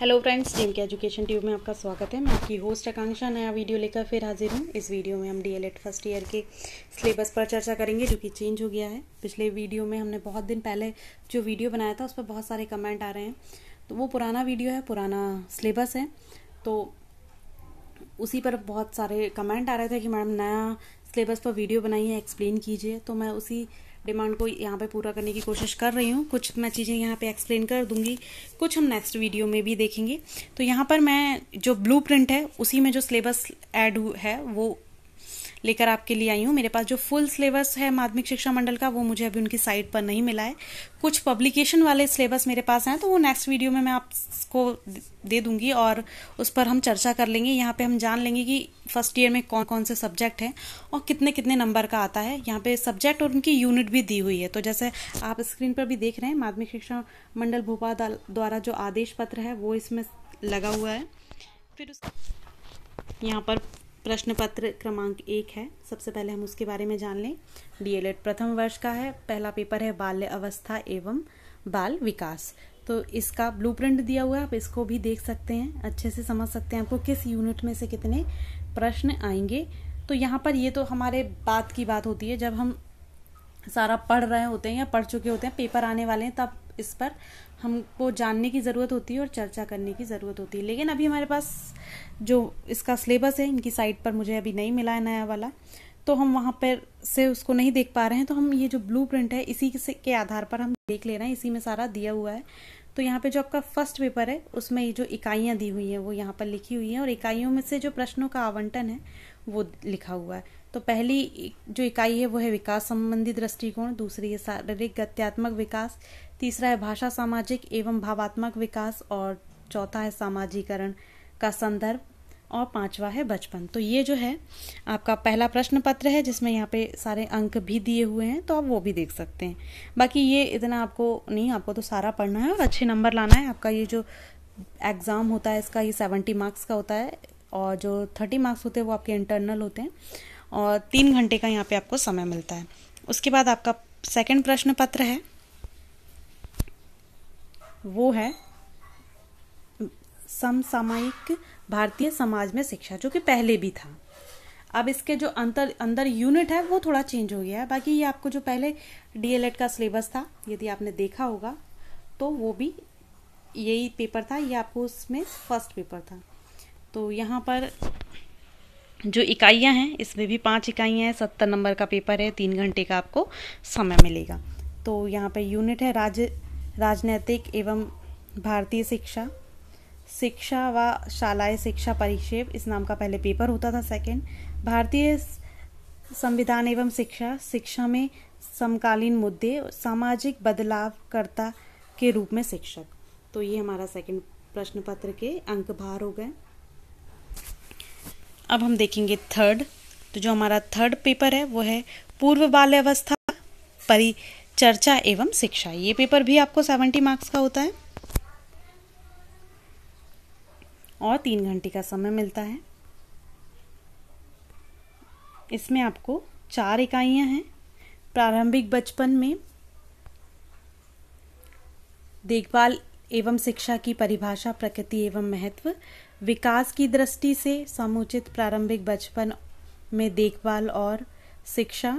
hello friends team के education tube में आपका स्वागत है मैं आपकी होस्ट आकांक्षा नया वीडियो लेकर फिर हाजिर हूँ इस वीडियो में हम डीएलएड फर्स्ट ईयर के सिलेबस पर चर्चा करेंगे जो कि चेंज हो गया है पिछले वीडियो में हमने बहुत दिन पहले जो वीडियो बनाया था उस पर बहुत सारे कमेंट आ रहे हैं तो वो पुराना वीडियो है पुराना सिलेबस है तो उसी पर बहुत सारे कमेंट आ रहे थे कि मैडम नया सिलेबस पर वीडियो बनाइए एक्सप्लेन कीजिए तो मैं उसी डिमांड को यहाँ पे पूरा करने की कोशिश कर रही हूँ कुछ मैं चीज़ें यहाँ पे एक्सप्लेन कर दूंगी कुछ हम नेक्स्ट वीडियो में भी देखेंगे तो यहाँ पर मैं जो ब्लू प्रिंट है उसी में जो सिलेबस एड है वो लेकर आपके लिए आई हूँ मेरे पास जो फुल सिलेबस है माध्यमिक शिक्षा मंडल का वो मुझे अभी उनकी साइट पर नहीं मिला है कुछ पब्लिकेशन वाले सिलेबस मेरे पास हैं तो वो नेक्स्ट वीडियो में मैं आपको दे दूंगी और उस पर हम चर्चा कर लेंगे यहाँ पे हम जान लेंगे कि फर्स्ट ईयर में कौन कौन से सब्जेक्ट हैं और कितने कितने नंबर का आता है यहाँ पे सब्जेक्ट और उनकी यूनिट भी दी हुई है तो जैसे आप स्क्रीन पर भी देख रहे हैं माध्यमिक शिक्षा मंडल भोपाल द्वारा जो आदेश पत्र है वो इसमें लगा हुआ है फिर उस यहाँ पर प्रश्न पत्र क्रमांक एक है सबसे पहले हम उसके बारे में जान लें डीएलएड प्रथम वर्ष का है पहला पेपर है बाल्य अवस्था एवं बाल विकास तो इसका ब्लूप्रिंट दिया हुआ है आप इसको भी देख सकते हैं अच्छे से समझ सकते हैं आपको किस यूनिट में से कितने प्रश्न आएंगे तो यहाँ पर ये तो हमारे बात की बात होती है जब हम सारा पढ़ रहे होते हैं या पढ़ चुके होते हैं पेपर आने वाले हैं तब इस पर हमको जानने की ज़रूरत होती है और चर्चा करने की ज़रूरत होती है लेकिन अभी हमारे पास जो इसका सिलेबस है इनकी साइट पर मुझे अभी नहीं मिला है नया वाला तो हम वहाँ पर से उसको नहीं देख पा रहे हैं तो हम ये जो ब्लू प्रिंट है इसी के आधार पर हम देख ले रहे हैं इसी में सारा दिया हुआ है तो यहाँ पे जो आपका फर्स्ट पेपर है उसमें ये जो इकाइयाँ दी हुई हैं वो यहाँ पर लिखी हुई हैं और इकाइयों में से जो प्रश्नों का आवंटन है वो लिखा हुआ है तो पहली जो इकाई है वो है विकास संबंधी दृष्टिकोण दूसरी है शारीरिक गत्यात्मक विकास तीसरा है भाषा सामाजिक एवं भावात्मक विकास और चौथा है सामाजिकरण का संदर्भ और पांचवा है बचपन तो ये जो है आपका पहला प्रश्न पत्र है जिसमें यहाँ पे सारे अंक भी दिए हुए हैं तो आप वो भी देख सकते हैं बाकी ये इतना आपको नहीं आपको तो सारा पढ़ना है और अच्छे नंबर लाना है आपका ये जो एग्ज़ाम होता है इसका ये सेवेंटी मार्क्स का होता है और जो थर्टी मार्क्स होते हैं वो आपके इंटरनल होते हैं और तीन घंटे का यहाँ पे आपको समय मिलता है उसके बाद आपका सेकंड प्रश्न पत्र है वो है समसामयिक भारतीय समाज में शिक्षा जो कि पहले भी था अब इसके जो अंतर अंदर यूनिट है वो थोड़ा चेंज हो गया है बाकी ये आपको जो पहले डीएलएड का सिलेबस था यदि आपने देखा होगा तो वो भी यही पेपर था ये आपको उसमें फर्स्ट पेपर था तो यहाँ पर जो इकाइयाँ हैं इसमें भी पाँच इकाइयाँ हैं सत्तर नंबर का पेपर है तीन घंटे का आपको समय मिलेगा तो यहाँ पर यूनिट है राज्य राजनैतिक एवं भारतीय शिक्षा शिक्षा व शालाय शिक्षा परिक्षेप इस नाम का पहले पेपर होता था सेकंड भारतीय संविधान एवं शिक्षा शिक्षा में समकालीन मुद्दे सामाजिक बदलावकर्ता के रूप में शिक्षक तो ये हमारा सेकंड प्रश्न पत्र के अंक भार हो गए अब हम देखेंगे थर्ड तो जो हमारा थर्ड पेपर है वो है पूर्व बाल्यावस्था परिचर्चा एवं शिक्षा ये पेपर भी आपको सेवेंटी मार्क्स का होता है और तीन घंटे का समय मिलता है इसमें आपको चार इकाइयां हैं प्रारंभिक बचपन में देखभाल एवं शिक्षा की परिभाषा प्रकृति एवं महत्व विकास की दृष्टि से समुचित प्रारंभिक बचपन में देखभाल और शिक्षा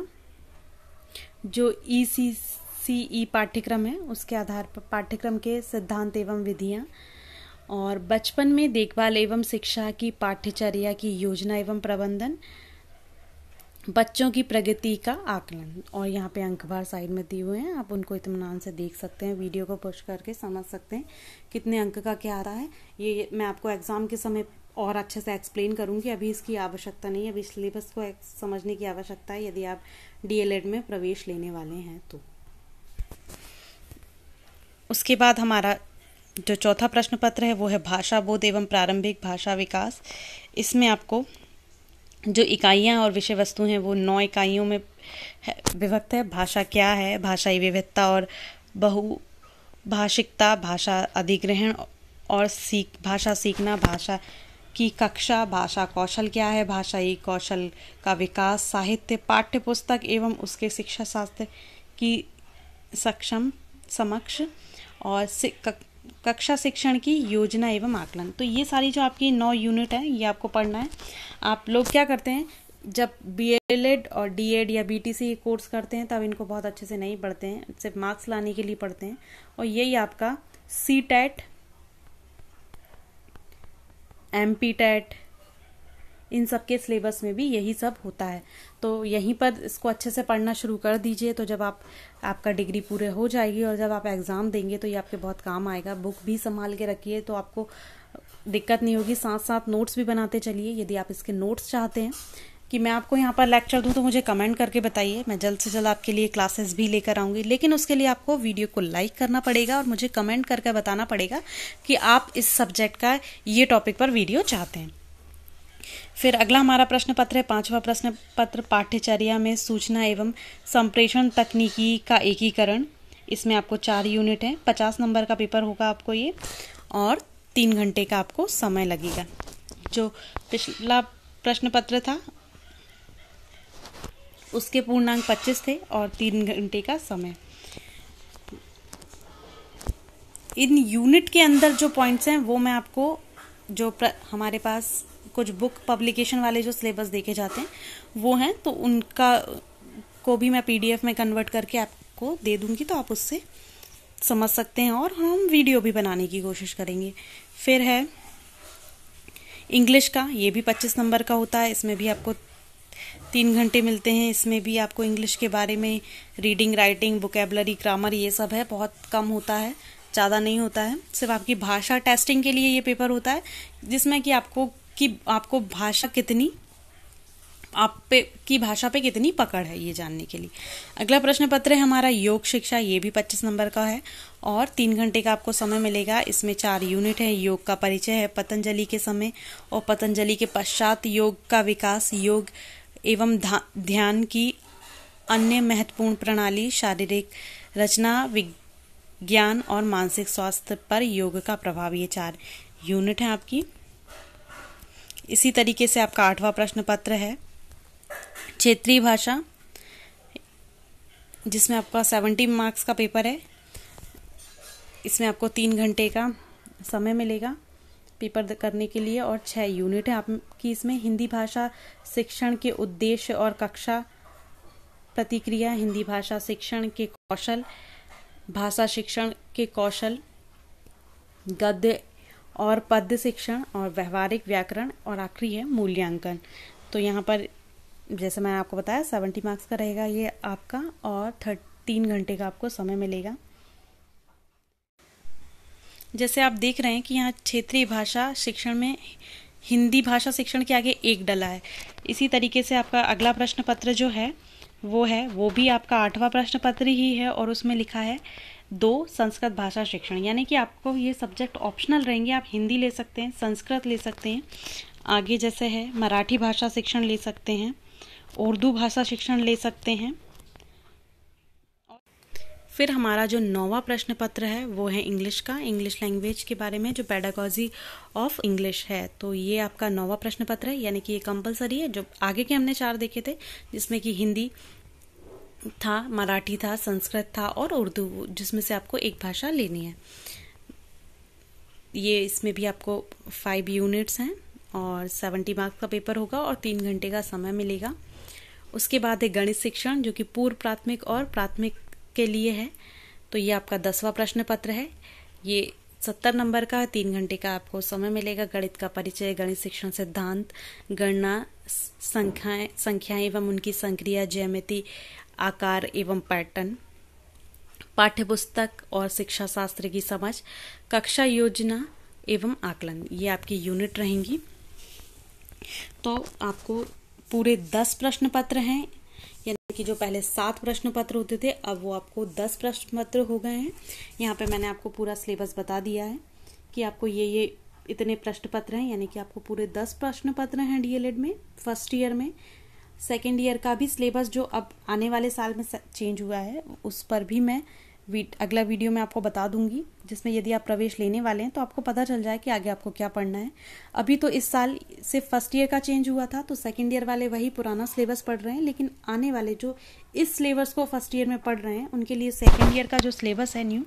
जो ई e सी e पाठ्यक्रम है उसके आधार पर पाठ्यक्रम के सिद्धांत एवं विधियां और बचपन में देखभाल एवं शिक्षा की पाठ्यचर्या की योजना एवं प्रबंधन बच्चों की प्रगति का आकलन और यहाँ पे अंक भार साइड में दिए हुए हैं आप उनको इतमान से देख सकते हैं वीडियो को पुश करके समझ सकते हैं कितने अंक का क्या आ रहा है ये मैं आपको एग्ज़ाम के समय और अच्छे से एक्सप्लेन करूँगी अभी इसकी आवश्यकता नहीं है अभी सिलेबस को समझने की आवश्यकता है यदि आप डीएलएड में प्रवेश लेने वाले हैं तो उसके बाद हमारा जो चौथा प्रश्न पत्र है वो है भाषा बोध एवं प्रारंभिक भाषा विकास इसमें आपको जो इकाइयाँ और विषय वस्तु हैं वो नौ इकाइयों में विभक्त है भाषा क्या है भाषाई विविधता और बहु भाषिकता भाषा अधिग्रहण और सीख भाषा सीखना भाषा की कक्षा भाषा कौशल क्या है भाषाई कौशल का विकास साहित्य पाठ्य पुस्तक एवं उसके शिक्षा शास्त्र की सक्षम समक्ष और कक्षा शिक्षण की योजना एवं आकलन तो ये सारी जो आपकी नौ यूनिट है ये आपको पढ़ना है आप लोग क्या करते हैं जब बी एड और डी एड या बी टी सी कोर्स करते हैं तब इनको बहुत अच्छे से नहीं पढ़ते हैं सिर्फ मार्क्स लाने के लिए पढ़ते हैं और यही आपका C TET M P TET इन सब के सिलेबस में भी यही सब होता है तो यहीं पर इसको अच्छे से पढ़ना शुरू कर दीजिए तो जब आप आपका डिग्री पूरे हो जाएगी और जब आप एग्ज़ाम देंगे तो ये आपके बहुत काम आएगा बुक भी संभाल के रखिए तो आपको दिक्कत नहीं होगी साथ साथ नोट्स भी बनाते चलिए यदि आप इसके नोट्स चाहते हैं कि मैं आपको यहाँ पर लेक्चर दूँ तो मुझे कमेंट करके बताइए मैं जल्द से जल्द आपके लिए क्लासेस भी लेकर आऊँगी लेकिन उसके लिए आपको वीडियो को लाइक करना पड़ेगा और मुझे कमेंट करके बताना पड़ेगा कि आप इस सब्जेक्ट का ये टॉपिक पर वीडियो चाहते हैं फिर अगला हमारा प्रश्न पत्र है पांचवा प्रश्न पत्र पाठ्यचर्या में सूचना एवं संप्रेषण तकनीकी का एकीकरण इसमें आपको चार यूनिट है पचास नंबर का पेपर होगा आपको ये और तीन घंटे का आपको समय लगेगा जो पिछला प्रश्न पत्र था उसके पूर्णांक पच्चीस थे और तीन घंटे का समय इन यूनिट के अंदर जो पॉइंट्स हैं वो मैं आपको जो हमारे पास कुछ बुक पब्लिकेशन वाले जो सिलेबस देखे जाते हैं वो हैं तो उनका को भी मैं पीडीएफ में कन्वर्ट करके आपको दे दूंगी तो आप उससे समझ सकते हैं और हम वीडियो भी बनाने की कोशिश करेंगे फिर है इंग्लिश का ये भी पच्चीस नंबर का होता है इसमें भी आपको तीन घंटे मिलते हैं इसमें भी आपको इंग्लिश के बारे में रीडिंग राइटिंग बुकेबलरी ग्रामर ये सब है बहुत कम होता है ज़्यादा नहीं होता है सिर्फ आपकी भाषा टेस्टिंग के लिए ये पेपर होता है जिसमें कि आपको कि आपको भाषा कितनी आप पे की भाषा पे कितनी पकड़ है ये जानने के लिए अगला प्रश्न पत्र है हमारा योग शिक्षा ये भी 25 नंबर का है और तीन घंटे का आपको समय मिलेगा इसमें चार यूनिट है योग का परिचय है पतंजलि के समय और पतंजलि के पश्चात योग का विकास योग एवं ध्यान की अन्य महत्वपूर्ण प्रणाली शारीरिक रचना विज्ञान और मानसिक स्वास्थ्य पर योग का प्रभाव ये चार यूनिट है आपकी इसी तरीके से आपका आठवां प्रश्न पत्र है क्षेत्रीय भाषा जिसमें आपका सेवेंटी मार्क्स का पेपर है इसमें आपको तीन घंटे का समय मिलेगा पेपर करने के लिए और छह यूनिट है आपकी इसमें हिंदी भाषा शिक्षण के उद्देश्य और कक्षा प्रतिक्रिया हिंदी भाषा शिक्षण के कौशल भाषा शिक्षण के कौशल गद्य और पद्य शिक्षण और व्यवहारिक व्याकरण और आखिरी है मूल्यांकन तो यहाँ पर जैसे मैंने आपको बताया सेवेंटी मार्क्स का रहेगा ये आपका और थर्ट तीन घंटे का आपको समय मिलेगा जैसे आप देख रहे हैं कि यहाँ क्षेत्रीय भाषा शिक्षण में हिंदी भाषा शिक्षण के आगे एक डला है इसी तरीके से आपका अगला प्रश्न पत्र जो है वो है वो भी आपका आठवां प्रश्न पत्र ही है और उसमें लिखा है दो संस्कृत भाषा शिक्षण यानी कि आपको ये सब्जेक्ट ऑप्शनल रहेंगे आप हिंदी ले सकते हैं संस्कृत ले सकते हैं आगे जैसे है मराठी भाषा शिक्षण ले सकते हैं उर्दू भाषा शिक्षण ले सकते हैं फिर हमारा जो नौवा प्रश्न पत्र है वो है इंग्लिश का इंग्लिश लैंग्वेज के बारे में जो पैडागॉजी ऑफ इंग्लिश है तो ये आपका नौवा प्रश्न पत्र है यानी कि ये कंपलसरी है जो आगे के हमने चार देखे थे जिसमें कि हिंदी था मराठी था संस्कृत था और उर्दू जिसमें से आपको एक भाषा लेनी है ये इसमें भी आपको फाइव यूनिट्स हैं और सेवेंटी मार्क्स का पेपर होगा और तीन घंटे का समय मिलेगा उसके बाद है गणित शिक्षण जो कि पूर्व प्राथमिक और प्राथमिक के लिए है तो ये आपका दसवां प्रश्न पत्र है ये सत्तर नंबर का तीन घंटे का आपको समय मिलेगा गणित का परिचय गणित शिक्षण सिद्धांत गणना संख्याएं संख्याएं एवं उनकी संक्रिया ज्यामिति आकार एवं पैटर्न पाठ्यपुस्तक और शिक्षा शास्त्र की समझ कक्षा योजना एवं आकलन ये आपकी यूनिट रहेंगी तो आपको पूरे दस प्रश्न पत्र हैं यानी कि जो पहले सात प्रश्न पत्र होते थे अब वो आपको दस प्रश्न पत्र हो गए हैं यहाँ पे मैंने आपको पूरा सिलेबस बता दिया है कि आपको ये ये इतने प्रश्न पत्र हैं यानी कि आपको पूरे दस प्रश्न पत्र हैं डीएलएड में फर्स्ट ईयर में सेकेंड ईयर का भी सिलेबस जो अब आने वाले साल में चेंज हुआ है उस पर भी मैं अगला वीडियो मैं आपको बता दूंगी जिसमें यदि आप प्रवेश लेने वाले हैं तो आपको पता चल जाए कि आगे आपको क्या पढ़ना है अभी तो इस साल सिर्फ फर्स्ट ईयर का चेंज हुआ था तो सेकेंड ईयर वाले वही पुराना सिलेबस पढ़ रहे हैं लेकिन आने वाले जो इस सिलेबस को फर्स्ट ईयर में पढ़ रहे हैं उनके लिए सेकेंड ईयर का जो सिलेबस है न्यू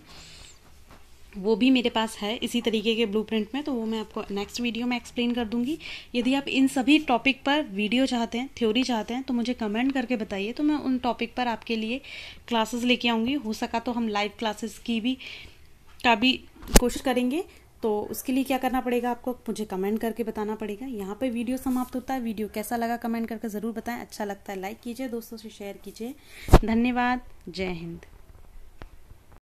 वो भी मेरे पास है इसी तरीके के प्रिंट में तो वो मैं आपको नेक्स्ट वीडियो में एक्सप्लेन कर दूंगी यदि आप इन सभी टॉपिक पर वीडियो चाहते हैं थ्योरी चाहते हैं तो मुझे कमेंट करके बताइए तो मैं उन टॉपिक पर आपके लिए क्लासेस लेके आऊँगी हो सका तो हम लाइव क्लासेस की भी का भी कोशिश करेंगे तो उसके लिए क्या करना पड़ेगा आपको मुझे कमेंट करके बताना पड़ेगा यहाँ पर वीडियो समाप्त होता है वीडियो कैसा लगा कमेंट करके ज़रूर बताएं अच्छा लगता है लाइक कीजिए दोस्तों से शेयर कीजिए धन्यवाद जय हिंद